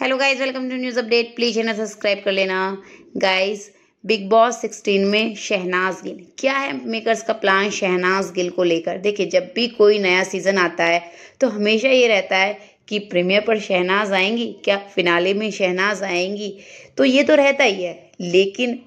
hello guys welcome to news update please है ना subscribe कर लेना गाइस बिग बॉस 16 में शहनाज गिल क्या है मेकर्स का प्लान शहनाज गिल को लेकर देखिए जब भी कोई नया सीज़न आता है तो हमेशा ये रहता है कि प्रीमियर पर शहनाज आएंगी क्या फिनाले में शहनाज आएंगी तो ये तो रहता ही है लेकिन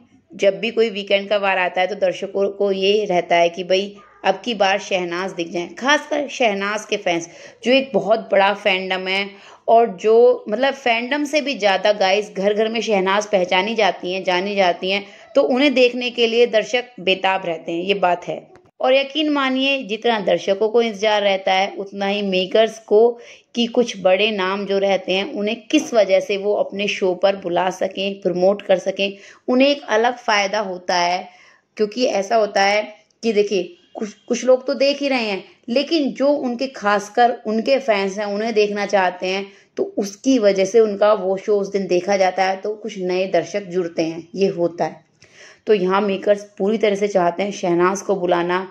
जब भी कोई वीकेंड का वार आता है तो दर्शकों को ये रहता है कि भाई अब की बार शहनाज दिख जाए खासकर शहनाज के फैंस जो एक बहुत बड़ा फैंडम है और जो मतलब फैंडम से भी ज़्यादा गाइस घर घर में शहनाज पहचानी जाती हैं जानी जाती हैं तो उन्हें देखने के लिए दर्शक बेताब रहते हैं ये बात है और यकीन मानिए जितना दर्शकों को इंतजार रहता है उतना ही मेकर्स को कि कुछ बड़े नाम जो रहते हैं उन्हें किस वजह से वो अपने शो पर बुला सकें प्रमोट कर सकें उन्हें एक अलग फ़ायदा होता है क्योंकि ऐसा होता है कि देखिए कुछ कुछ लोग तो देख ही रहे हैं लेकिन जो उनके खासकर उनके फैंस हैं उन्हें देखना चाहते हैं तो उसकी वजह से उनका वो शो उस दिन देखा जाता है तो कुछ नए दर्शक जुड़ते हैं ये होता है तो यहाँ मेकर्स पूरी तरह से चाहते हैं शहनाज को बुलाना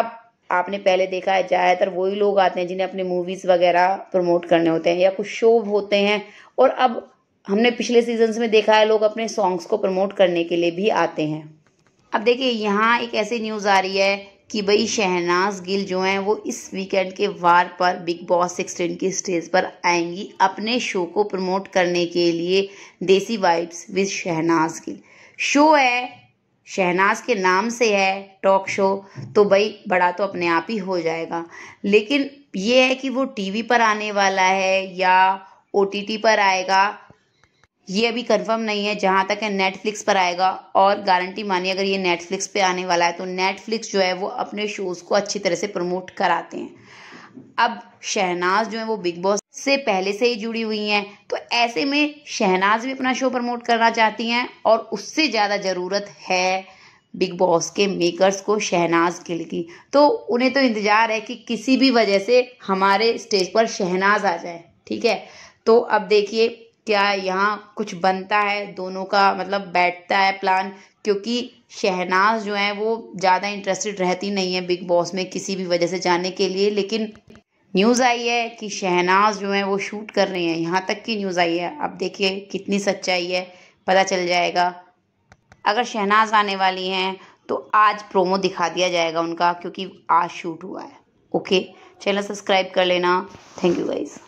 अब आपने पहले देखा है ज़्यादातर वही लोग आते हैं जिन्हें अपने मूवीज़ वगैरह प्रमोट करने होते हैं या कुछ शो होते हैं और अब हमने पिछले सीजन्स में देखा है लोग अपने सॉन्ग्स को प्रमोट करने के लिए भी आते हैं अब देखिए यहाँ एक ऐसी न्यूज़ आ रही है कि भाई शहनाज गिल जो हैं वो इस वीकेंड के वार पर बिग बॉस सिक्सटीन की स्टेज पर आएंगी अपने शो को प्रमोट करने के लिए desi vibes with Shehnaaz Gill show है शहनाज के नाम से है टॉक शो तो भाई बड़ा तो अपने आप ही हो जाएगा लेकिन ये है कि वो टीवी पर आने वाला है या ओ पर आएगा ये अभी कंफर्म नहीं है जहाँ तक है नेटफ्लिक्स पर आएगा और गारंटी मानिए अगर ये नेटफ्लिक्स पे आने वाला है तो नेटफ्लिक्स जो है वो अपने शोज़ को अच्छी तरह से प्रमोट कराते हैं अब शहनाज जो है वो बिग बॉस से पहले से ही जुड़ी हुई हैं तो ऐसे में शहनाज भी अपना शो प्रमोट करना चाहती हैं और उससे ज़्यादा ज़रूरत है बिग बॉस के मेकर्स को शहनाज के की तो उन्हें तो इंतज़ार है कि किसी भी वजह से हमारे स्टेज पर शहनाज आ जाए ठीक है तो अब देखिए क्या यहाँ कुछ बनता है दोनों का मतलब बैठता है प्लान क्योंकि शहनाज जो है वो ज़्यादा इंटरेस्टेड रहती नहीं है बिग बॉस में किसी भी वजह से जाने के लिए लेकिन न्यूज़ आई है कि शहनाज जो है वो शूट कर रहे हैं यहाँ तक की न्यूज़ आई है अब देखिए कितनी सच्चाई है पता चल जाएगा अगर शहनाज आने वाली हैं तो आज प्रोमो दिखा दिया जाएगा उनका क्योंकि आज शूट हुआ है ओके चैनल सब्सक्राइब कर लेना थैंक यू गाइज़